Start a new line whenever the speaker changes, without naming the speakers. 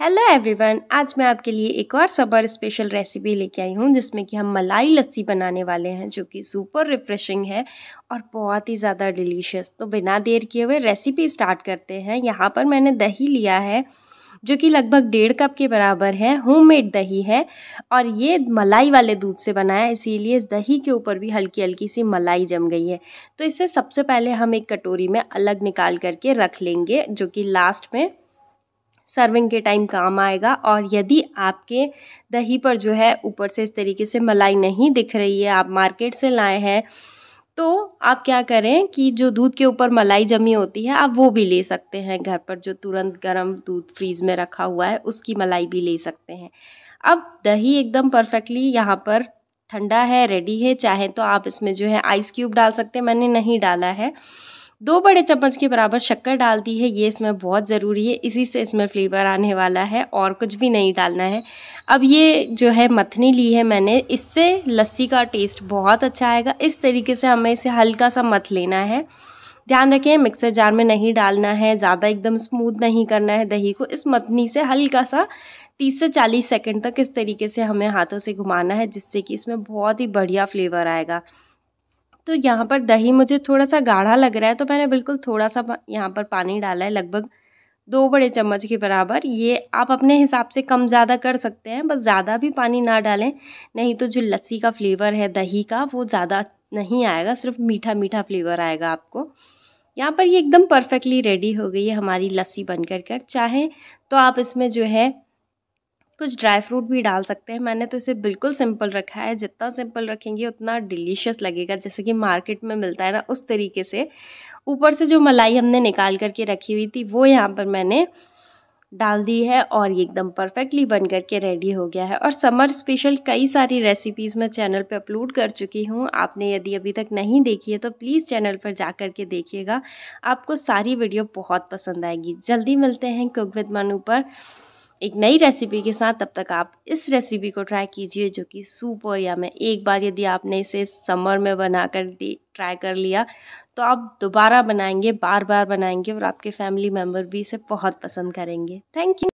hello everyone आज मैं आपके लिए एक और सबर स्पेशल रेसिपी लेके आई हूँ जिसमें कि हम मलाई लस्सी बनाने वाले हैं जो कि सुपर रिफ़्रेशिंग है और बहुत ही ज़्यादा डिलीशियस तो बिना देर किए हुए रेसिपी स्टार्ट करते हैं यहाँ पर मैंने दही लिया है जो कि लगभग डेढ़ कप के बराबर है होममेड दही है और ये मलाई वाले दूध से बनाया है इसीलिए इस दही के ऊपर भी हल्की हल्की सी मलाई जम गई है तो इसे सबसे पहले हम एक कटोरी में अलग निकाल करके रख लेंगे जो कि लास्ट में सर्विंग के टाइम काम आएगा और यदि आपके दही पर जो है ऊपर से इस तरीके से मलाई नहीं दिख रही है आप मार्केट से लाए हैं तो आप क्या करें कि जो दूध के ऊपर मलाई जमी होती है आप वो भी ले सकते हैं घर पर जो तुरंत गर्म दूध फ्रीज में रखा हुआ है उसकी मलाई भी ले सकते हैं अब दही एकदम परफेक्टली यहाँ पर ठंडा है रेडी है चाहे तो आप इसमें जो है आइस क्यूब डाल सकते हैं मैंने नहीं डाला है दो बड़े चम्मच के बराबर शक्कर डाल दी है ये इसमें बहुत ज़रूरी है इसी से इसमें फ्लेवर आने वाला है और कुछ भी नहीं डालना है अब ये जो है मथनी ली है मैंने इससे लस्सी का टेस्ट बहुत अच्छा आएगा इस तरीके से हमें इसे हल्का सा मथ लेना है ध्यान रखें मिक्सर जार में नहीं डालना है ज़्यादा एकदम स्मूथ नहीं करना है दही को इस मथनी से हल्का सा तीस से चालीस सेकेंड तक इस तरीके से हमें हाथों से घुमाना है जिससे कि इसमें बहुत ही बढ़िया फ्लेवर आएगा तो यहाँ पर दही मुझे थोड़ा सा गाढ़ा लग रहा है तो मैंने बिल्कुल थोड़ा सा यहाँ पर पानी डाला है लगभग दो बड़े चम्मच के बराबर ये आप अपने हिसाब से कम ज़्यादा कर सकते हैं बस ज़्यादा भी पानी ना डालें नहीं तो जो लस्सी का फ्लेवर है दही का वो ज़्यादा नहीं आएगा सिर्फ मीठा मीठा फ्लेवर आएगा आपको यहाँ पर ये एकदम परफेक्टली रेडी हो गई है हमारी लस्सी बन कर कर चाहें तो आप इसमें जो है कुछ ड्राई फ्रूट भी डाल सकते हैं मैंने तो इसे बिल्कुल सिंपल रखा है जितना सिंपल रखेंगे उतना डिलीशियस लगेगा जैसे कि मार्केट में मिलता है ना उस तरीके से ऊपर से जो मलाई हमने निकाल करके रखी हुई थी वो यहाँ पर मैंने डाल दी है और ये एकदम परफेक्टली बन करके रेडी हो गया है और समर स्पेशल कई सारी रेसिपीज़ मैं चैनल पर अपलोड कर चुकी हूँ आपने यदि अभी तक नहीं देखी है तो प्लीज़ चैनल पर जा कर के देखिएगा आपको सारी वीडियो बहुत पसंद आएगी जल्दी मिलते हैं कुक विद मनु पर एक नई रेसिपी के साथ तब तक आप इस रेसिपी को ट्राई कीजिए जो कि सूप और या में एक बार यदि आपने इसे समर में बना कर ट्राई कर लिया तो आप दोबारा बनाएंगे बार बार बनाएंगे और आपके फैमिली मेम्बर भी इसे बहुत पसंद करेंगे थैंक यू